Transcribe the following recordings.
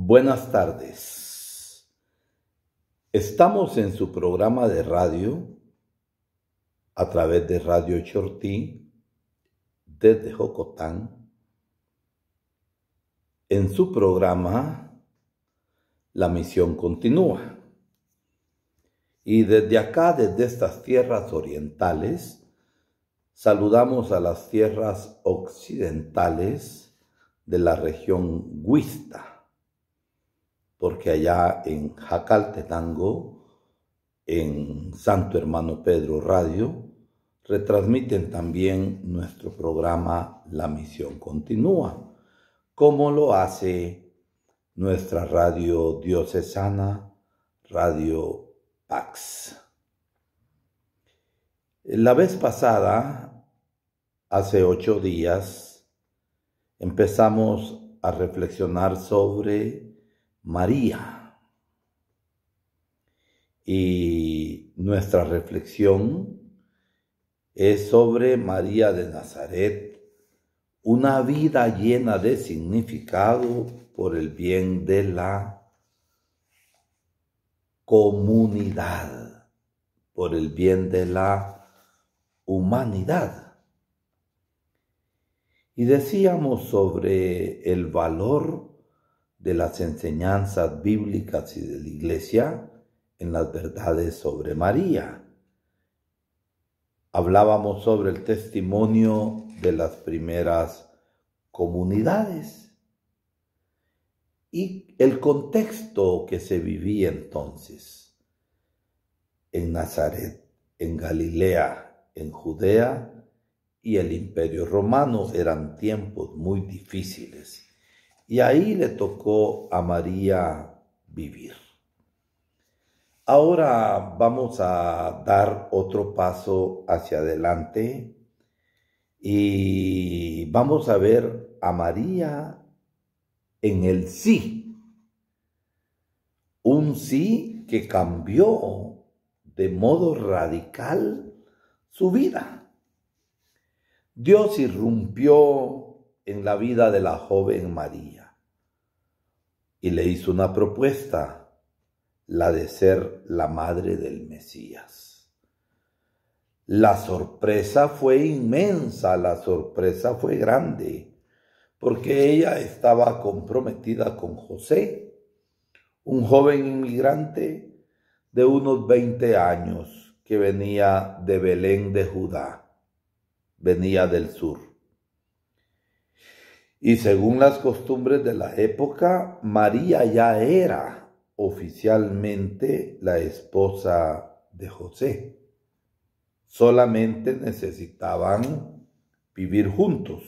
Buenas tardes. Estamos en su programa de radio a través de Radio Chortí desde Jocotán. En su programa La misión continúa. Y desde acá, desde estas tierras orientales, saludamos a las tierras occidentales de la región Huista porque allá en jacal en Santo Hermano Pedro Radio, retransmiten también nuestro programa La Misión Continúa, como lo hace nuestra radio diocesana, Radio Pax. La vez pasada, hace ocho días, empezamos a reflexionar sobre María. Y nuestra reflexión es sobre María de Nazaret, una vida llena de significado por el bien de la comunidad, por el bien de la humanidad. Y decíamos sobre el valor de las enseñanzas bíblicas y de la iglesia en las verdades sobre María. Hablábamos sobre el testimonio de las primeras comunidades y el contexto que se vivía entonces en Nazaret, en Galilea, en Judea y el imperio romano eran tiempos muy difíciles y ahí le tocó a María vivir. Ahora vamos a dar otro paso hacia adelante y vamos a ver a María en el sí. Un sí que cambió de modo radical su vida. Dios irrumpió en la vida de la joven María y le hizo una propuesta, la de ser la madre del Mesías. La sorpresa fue inmensa, la sorpresa fue grande, porque ella estaba comprometida con José, un joven inmigrante de unos 20 años que venía de Belén de Judá, venía del sur. Y según las costumbres de la época, María ya era oficialmente la esposa de José. Solamente necesitaban vivir juntos.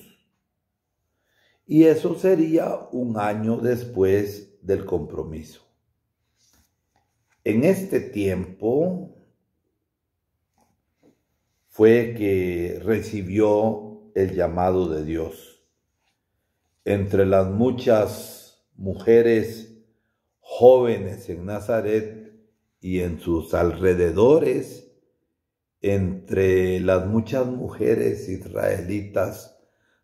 Y eso sería un año después del compromiso. En este tiempo fue que recibió el llamado de Dios entre las muchas mujeres jóvenes en Nazaret y en sus alrededores, entre las muchas mujeres israelitas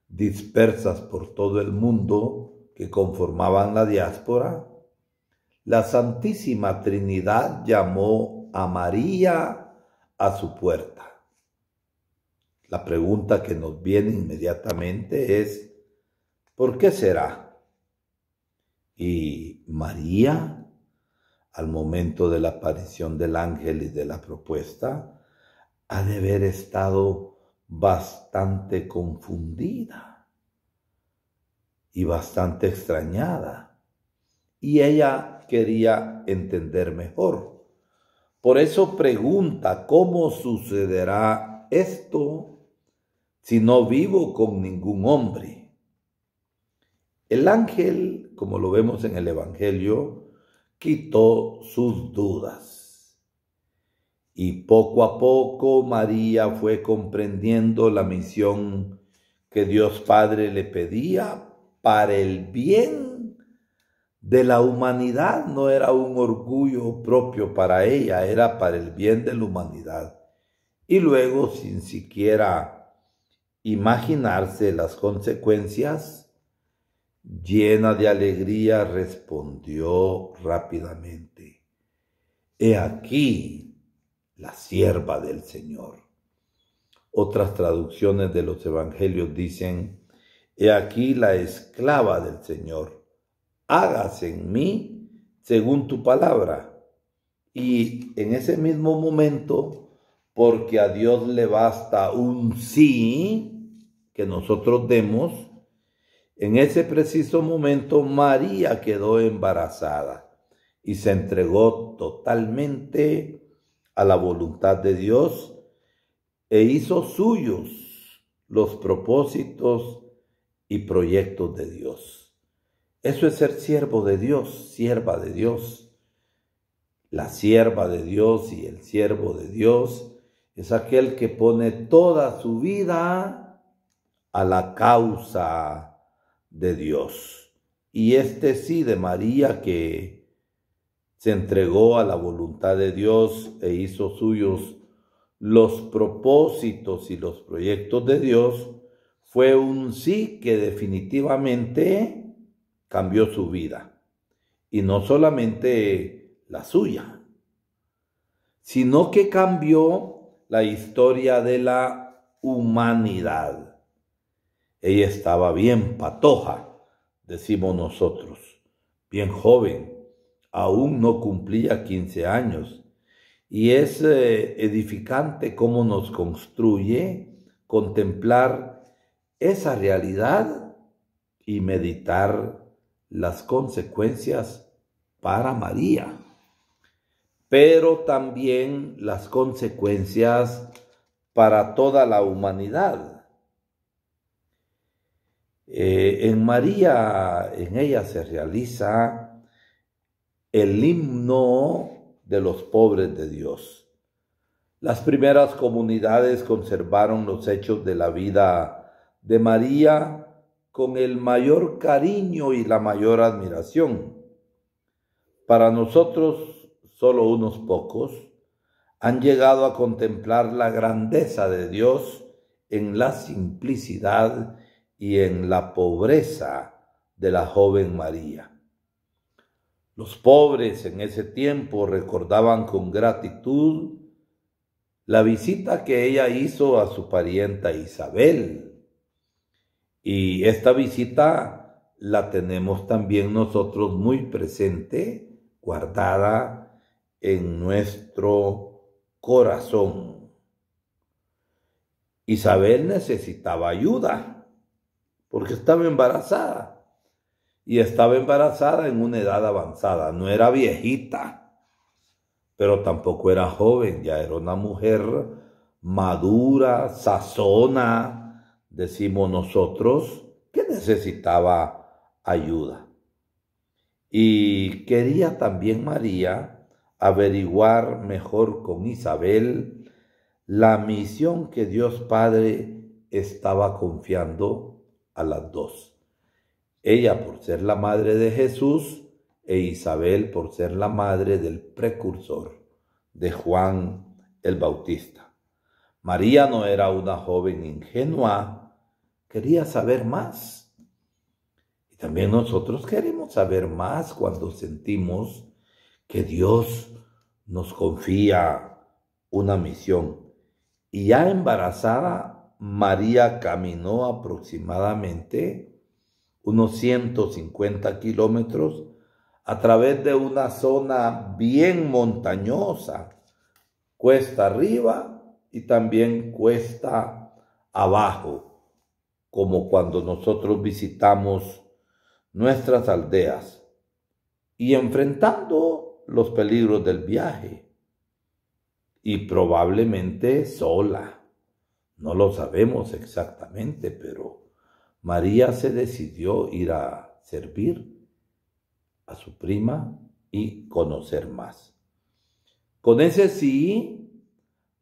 dispersas por todo el mundo que conformaban la diáspora, la Santísima Trinidad llamó a María a su puerta. La pregunta que nos viene inmediatamente es, ¿Por qué será? Y María, al momento de la aparición del ángel y de la propuesta, ha de haber estado bastante confundida y bastante extrañada. Y ella quería entender mejor. Por eso pregunta, ¿cómo sucederá esto si no vivo con ningún hombre? El ángel, como lo vemos en el Evangelio, quitó sus dudas. Y poco a poco María fue comprendiendo la misión que Dios Padre le pedía para el bien de la humanidad. No era un orgullo propio para ella, era para el bien de la humanidad. Y luego, sin siquiera imaginarse las consecuencias, llena de alegría, respondió rápidamente, He aquí la sierva del Señor. Otras traducciones de los evangelios dicen, He aquí la esclava del Señor, hágase en mí según tu palabra. Y en ese mismo momento, porque a Dios le basta un sí que nosotros demos, en ese preciso momento María quedó embarazada y se entregó totalmente a la voluntad de Dios e hizo suyos los propósitos y proyectos de Dios. Eso es ser siervo de Dios, sierva de Dios. La sierva de Dios y el siervo de Dios es aquel que pone toda su vida a la causa de Dios, y este sí de María que se entregó a la voluntad de Dios e hizo suyos los propósitos y los proyectos de Dios, fue un sí que definitivamente cambió su vida. Y no solamente la suya, sino que cambió la historia de la humanidad. Ella estaba bien patoja, decimos nosotros, bien joven, aún no cumplía 15 años. Y es eh, edificante cómo nos construye contemplar esa realidad y meditar las consecuencias para María, pero también las consecuencias para toda la humanidad. Eh, en María, en ella se realiza el himno de los pobres de Dios. Las primeras comunidades conservaron los hechos de la vida de María con el mayor cariño y la mayor admiración. Para nosotros, solo unos pocos han llegado a contemplar la grandeza de Dios en la simplicidad y en la pobreza de la joven María. Los pobres en ese tiempo recordaban con gratitud la visita que ella hizo a su parienta Isabel. Y esta visita la tenemos también nosotros muy presente, guardada en nuestro corazón. Isabel necesitaba ayuda porque estaba embarazada. Y estaba embarazada en una edad avanzada, no era viejita, pero tampoco era joven, ya era una mujer madura, sazona, decimos nosotros, que necesitaba ayuda. Y quería también María averiguar mejor con Isabel la misión que Dios Padre estaba confiando a las dos. Ella por ser la madre de Jesús e Isabel por ser la madre del precursor de Juan el Bautista. María no era una joven ingenua, quería saber más. Y también nosotros queremos saber más cuando sentimos que Dios nos confía una misión. Y ya embarazada María caminó aproximadamente unos 150 kilómetros a través de una zona bien montañosa, cuesta arriba y también cuesta abajo, como cuando nosotros visitamos nuestras aldeas y enfrentando los peligros del viaje y probablemente sola. No lo sabemos exactamente, pero María se decidió ir a servir a su prima y conocer más. Con ese sí,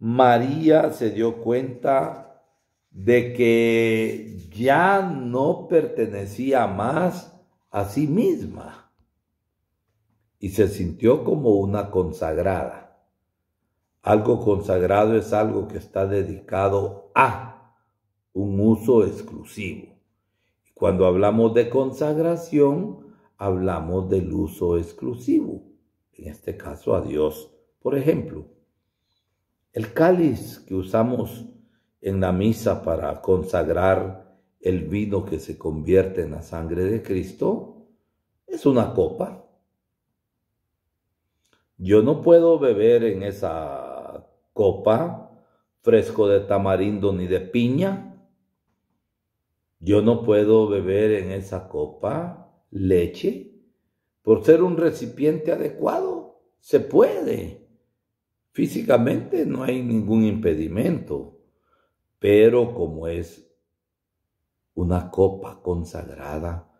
María se dio cuenta de que ya no pertenecía más a sí misma y se sintió como una consagrada. Algo consagrado es algo que está dedicado a, un uso exclusivo. Cuando hablamos de consagración, hablamos del uso exclusivo, en este caso a Dios. Por ejemplo, el cáliz que usamos en la misa para consagrar el vino que se convierte en la sangre de Cristo es una copa. Yo no puedo beber en esa copa fresco de tamarindo ni de piña. Yo no puedo beber en esa copa leche por ser un recipiente adecuado. Se puede. Físicamente no hay ningún impedimento. Pero como es una copa consagrada,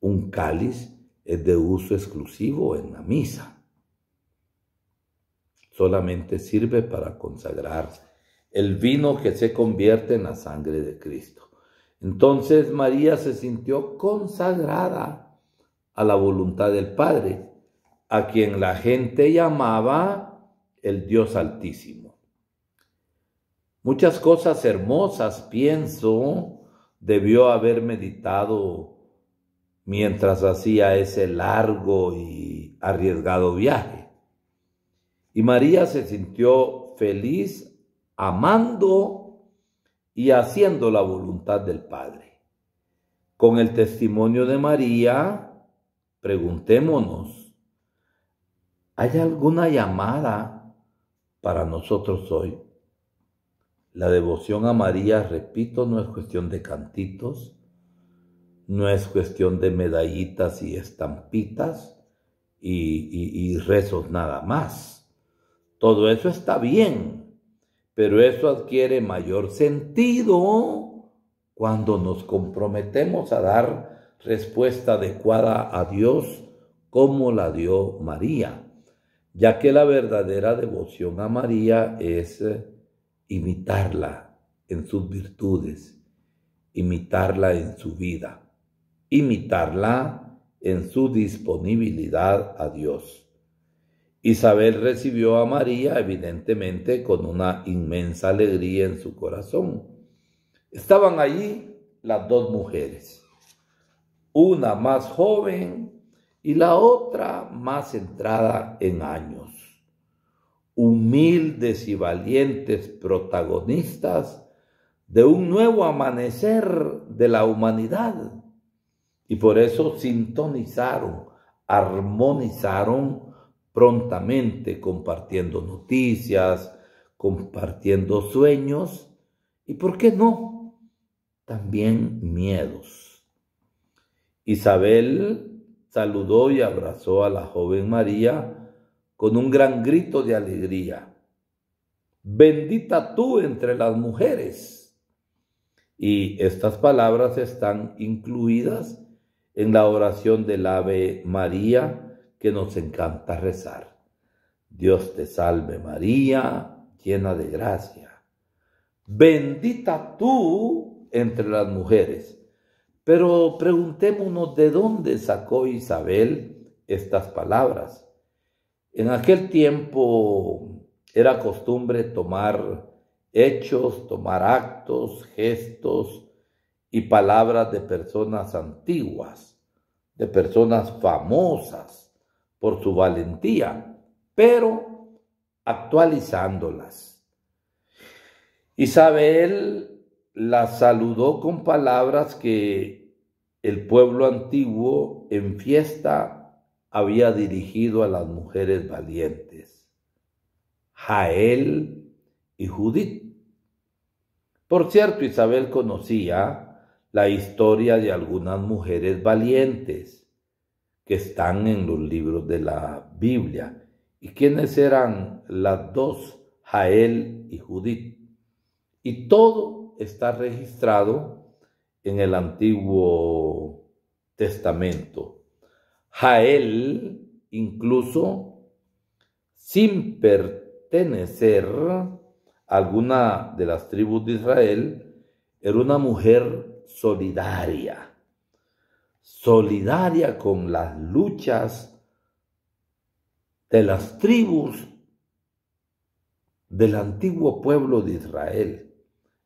un cáliz, es de uso exclusivo en la misa. Solamente sirve para consagrarse el vino que se convierte en la sangre de Cristo. Entonces María se sintió consagrada a la voluntad del Padre, a quien la gente llamaba el Dios Altísimo. Muchas cosas hermosas, pienso, debió haber meditado mientras hacía ese largo y arriesgado viaje. Y María se sintió feliz amando y haciendo la voluntad del Padre. Con el testimonio de María, preguntémonos, ¿hay alguna llamada para nosotros hoy? La devoción a María, repito, no es cuestión de cantitos, no es cuestión de medallitas y estampitas y, rezos nada más. Todo eso está bien, pero eso adquiere mayor sentido cuando nos comprometemos a dar respuesta adecuada a Dios como la dio María, ya que la verdadera devoción a María es eh, imitarla en sus virtudes, imitarla en su vida, imitarla en su disponibilidad a Dios. Isabel recibió a María evidentemente con una inmensa alegría en su corazón. Estaban allí las dos mujeres, una más joven y la otra más entrada en años, humildes y valientes protagonistas de un nuevo amanecer de la humanidad. Y por eso sintonizaron, armonizaron prontamente compartiendo noticias, compartiendo sueños y, ¿por qué no? También miedos. Isabel saludó y abrazó a la joven María con un gran grito de alegría. Bendita tú entre las mujeres. Y estas palabras están incluidas en la oración del Ave María que nos encanta rezar. Dios te salve María, llena de gracia. Bendita tú entre las mujeres. Pero preguntémonos de dónde sacó Isabel estas palabras. En aquel tiempo era costumbre tomar hechos, tomar actos, gestos y palabras de personas antiguas, de personas famosas por su valentía, pero actualizándolas. Isabel las saludó con palabras que el pueblo antiguo en fiesta había dirigido a las mujeres valientes, Jael y Judith. Por cierto, Isabel conocía la historia de algunas mujeres valientes que están en los libros de la Biblia. ¿Y quiénes eran las dos? Jael y Judith. Y todo está registrado en el Antiguo Testamento. Jael incluso sin pertenecer a alguna de las tribus de Israel, era una mujer solidaria solidaria con las luchas de las tribus del antiguo pueblo de Israel.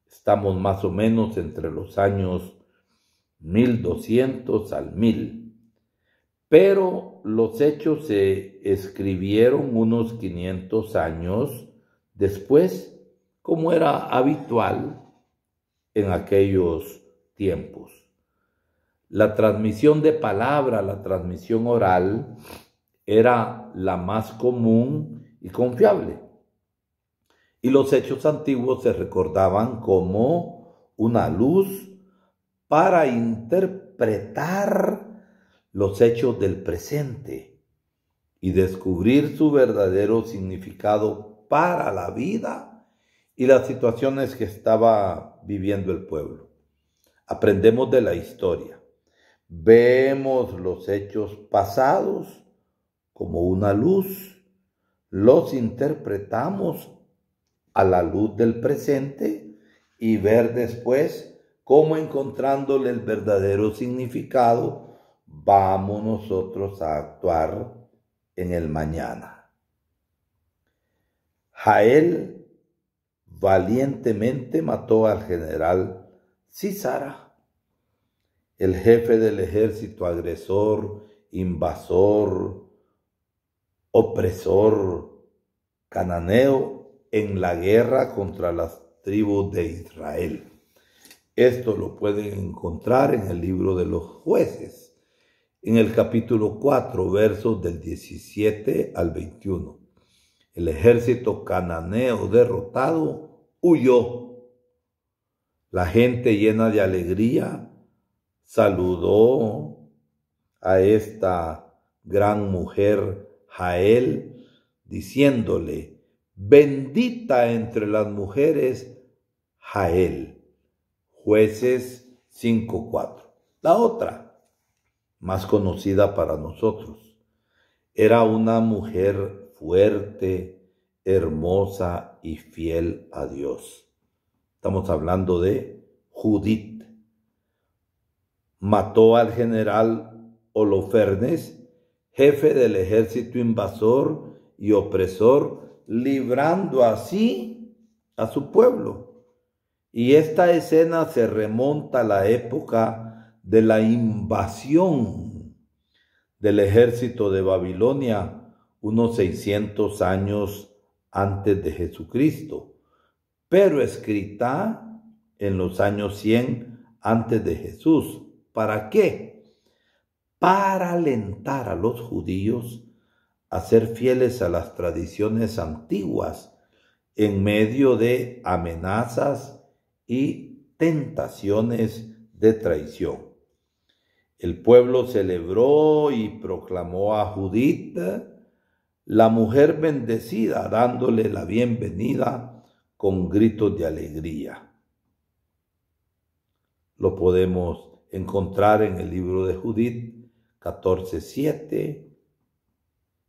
Estamos más o menos entre los años 1200 al 1000. Pero los hechos se escribieron unos 500 años después, como era habitual en aquellos tiempos. La transmisión de palabra, la transmisión oral, era la más común y confiable. Y los hechos antiguos se recordaban como una luz para interpretar los hechos del presente y descubrir su verdadero significado para la vida y las situaciones que estaba viviendo el pueblo. Aprendemos de la historia. Vemos los hechos pasados como una luz, los interpretamos a la luz del presente y ver después cómo encontrándole el verdadero significado vamos nosotros a actuar en el mañana. Jael valientemente mató al general Cisara el jefe del ejército agresor, invasor, opresor, cananeo, en la guerra contra las tribus de Israel. Esto lo pueden encontrar en el libro de los jueces, en el capítulo 4, versos del 17 al 21. El ejército cananeo derrotado huyó. La gente llena de alegría saludó a esta gran mujer Jael, diciéndole, bendita entre las mujeres Jael. Jueces 5.4. La otra, más conocida para nosotros, era una mujer fuerte, hermosa y fiel a Dios. Estamos hablando de Judith mató al general Holofernes, jefe del ejército invasor y opresor, librando así a su pueblo. Y esta escena se remonta a la época de la invasión del ejército de Babilonia, unos 600 años antes de Jesucristo, pero escrita en los años 100 antes de Jesús ¿Para qué? Para alentar a los judíos a ser fieles a las tradiciones antiguas en medio de amenazas y tentaciones de traición. El pueblo celebró y proclamó a Judith la mujer bendecida, dándole la bienvenida con gritos de alegría. Lo podemos encontrar en el libro de Judith 14.7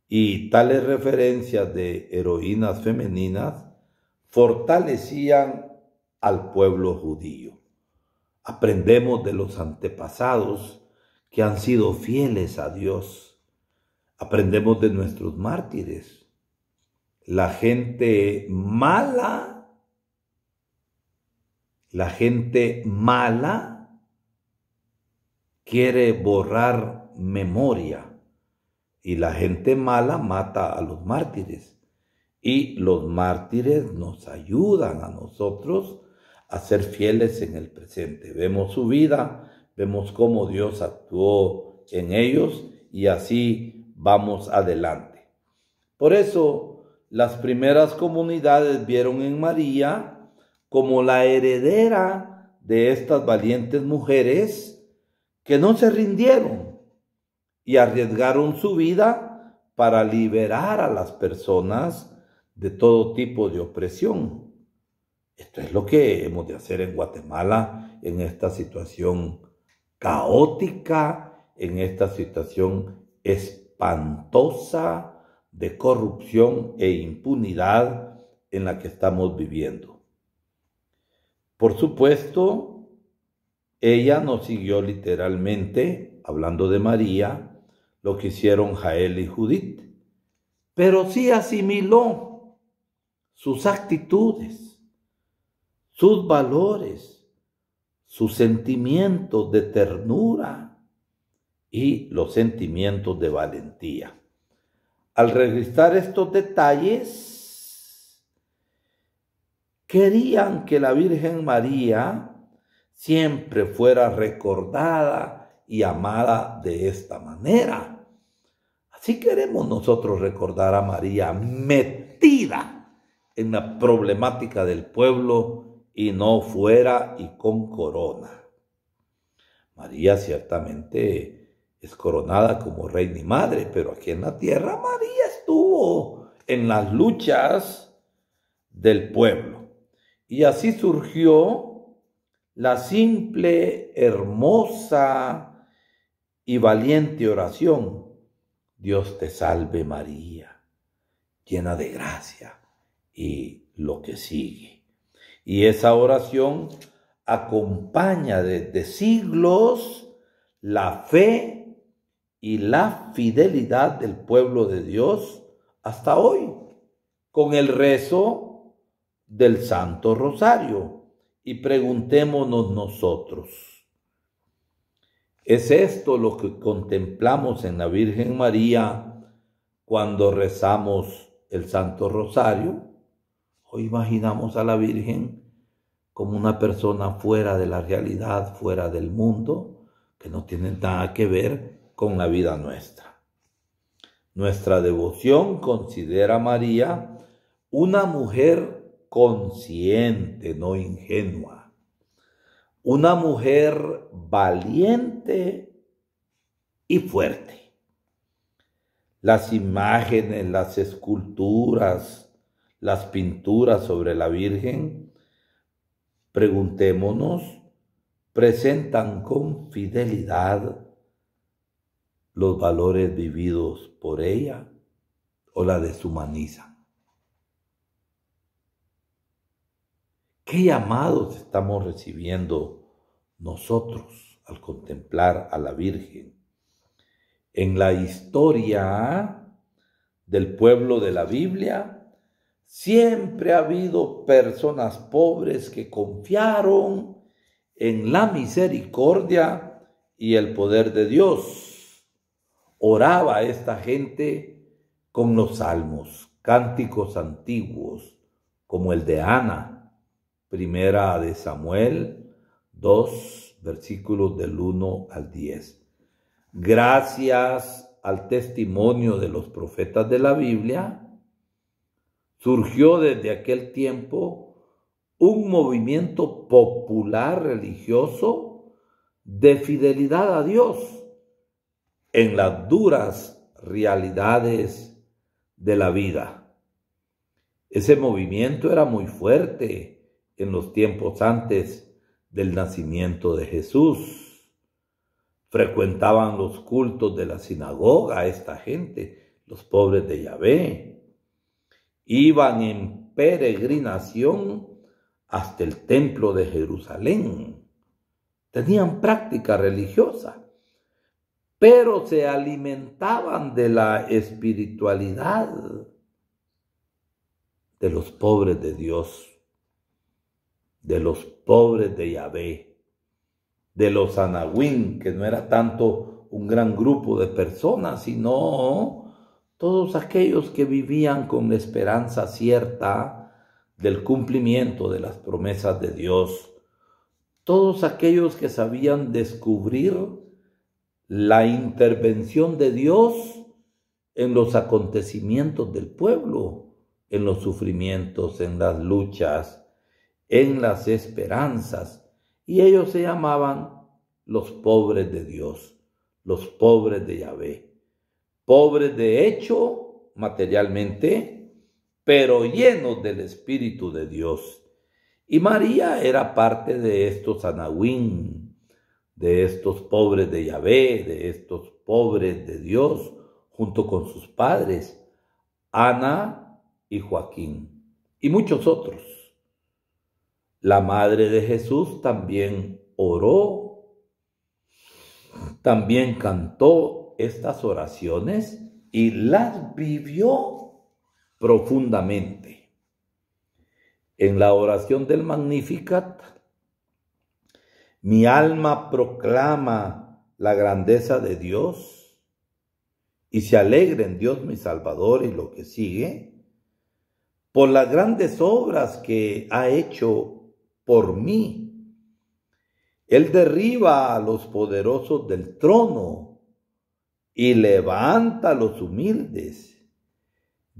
y tales referencias de heroínas femeninas fortalecían al pueblo judío. Aprendemos de los antepasados que han sido fieles a Dios. Aprendemos de nuestros mártires. La gente mala, la gente mala quiere borrar memoria y la gente mala mata a los mártires y los mártires nos ayudan a nosotros a ser fieles en el presente. Vemos su vida, vemos cómo Dios actuó en ellos y así vamos adelante. Por eso las primeras comunidades vieron en María como la heredera de estas valientes mujeres que no se rindieron y arriesgaron su vida para liberar a las personas de todo tipo de opresión. Esto es lo que hemos de hacer en Guatemala en esta situación caótica, en esta situación espantosa de corrupción e impunidad en la que estamos viviendo. Por supuesto, ella no siguió literalmente, hablando de María, lo que hicieron Jael y Judith, pero sí asimiló sus actitudes, sus valores, sus sentimientos de ternura y los sentimientos de valentía. Al registrar estos detalles, querían que la Virgen María siempre fuera recordada y amada de esta manera. Así queremos nosotros recordar a María metida en la problemática del pueblo y no fuera y con corona. María ciertamente es coronada como reina y madre, pero aquí en la tierra María estuvo en las luchas del pueblo. Y así surgió la simple, hermosa y valiente oración, Dios te salve María, llena de gracia y lo que sigue. Y esa oración acompaña desde siglos la fe y la fidelidad del pueblo de Dios hasta hoy, con el rezo del Santo Rosario y preguntémonos nosotros, ¿es esto lo que contemplamos en la Virgen María cuando rezamos el Santo Rosario? ¿O imaginamos a la Virgen como una persona fuera de la realidad, fuera del mundo, que no tiene nada que ver con la vida nuestra? Nuestra devoción considera a María una mujer consciente, no ingenua. Una mujer valiente y fuerte. Las imágenes, las esculturas, las pinturas sobre la Virgen, preguntémonos, presentan con fidelidad los valores vividos por ella o la deshumaniza. ¿Qué llamados estamos recibiendo nosotros al contemplar a la Virgen? En la historia del pueblo de la Biblia, siempre ha habido personas pobres que confiaron en la misericordia y el poder de Dios. Oraba esta gente con los salmos, cánticos antiguos, como el de Ana Primera de Samuel 2, versículos del 1 al 10. Gracias al testimonio de los profetas de la Biblia, surgió desde aquel tiempo un movimiento popular religioso de fidelidad a Dios en las duras realidades de la vida. Ese movimiento era muy fuerte en los tiempos antes del nacimiento de Jesús. Frecuentaban los cultos de la sinagoga esta gente, los pobres de Yahvé. Iban en peregrinación hasta el templo de Jerusalén. Tenían práctica religiosa, pero se alimentaban de la espiritualidad de los pobres de Dios de los pobres de Yahvé, de los Anahuín, que no era tanto un gran grupo de personas, sino todos aquellos que vivían con la esperanza cierta del cumplimiento de las promesas de Dios, todos aquellos que sabían descubrir la intervención de Dios en los acontecimientos del pueblo, en los sufrimientos, en las luchas, en las esperanzas, y ellos se llamaban los pobres de Dios, los pobres de Yahvé, pobres de hecho materialmente, pero llenos del Espíritu de Dios. Y María era parte de estos anahuín, de estos pobres de Yahvé, de estos pobres de Dios, junto con sus padres, Ana y Joaquín, y muchos otros. La madre de Jesús también oró, también cantó estas oraciones y las vivió profundamente. En la oración del Magnificat, mi alma proclama la grandeza de Dios y se alegra en Dios mi Salvador y lo que sigue, por las grandes obras que ha hecho por mí. Él derriba a los poderosos del trono y levanta a los humildes.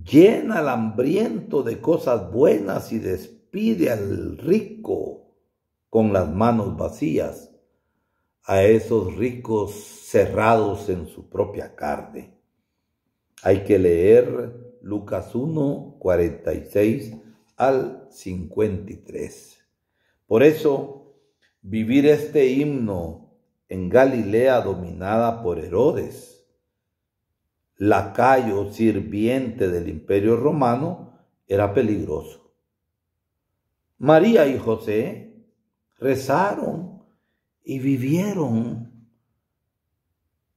Llena al hambriento de cosas buenas y despide al rico con las manos vacías, a esos ricos cerrados en su propia carne. Hay que leer Lucas 1, 46 al 53. Por eso, vivir este himno en Galilea dominada por Herodes, lacayo sirviente del imperio romano, era peligroso. María y José rezaron y vivieron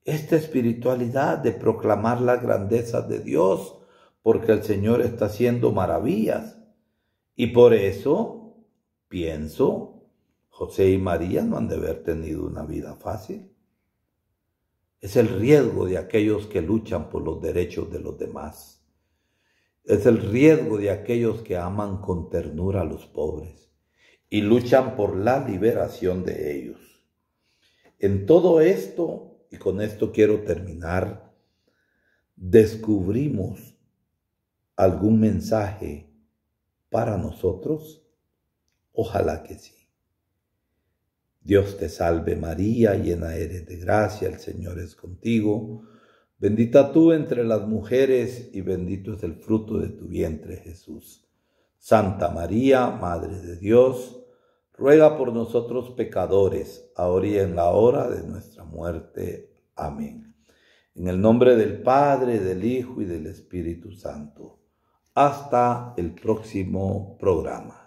esta espiritualidad de proclamar la grandeza de Dios, porque el Señor está haciendo maravillas. Y por eso Pienso, José y María no han de haber tenido una vida fácil. Es el riesgo de aquellos que luchan por los derechos de los demás. Es el riesgo de aquellos que aman con ternura a los pobres y luchan por la liberación de ellos. En todo esto, y con esto quiero terminar, descubrimos algún mensaje para nosotros. Ojalá que sí. Dios te salve María, llena eres de gracia, el Señor es contigo. Bendita tú entre las mujeres y bendito es el fruto de tu vientre Jesús. Santa María, Madre de Dios, ruega por nosotros pecadores, ahora y en la hora de nuestra muerte. Amén. En el nombre del Padre, del Hijo y del Espíritu Santo. Hasta el próximo programa.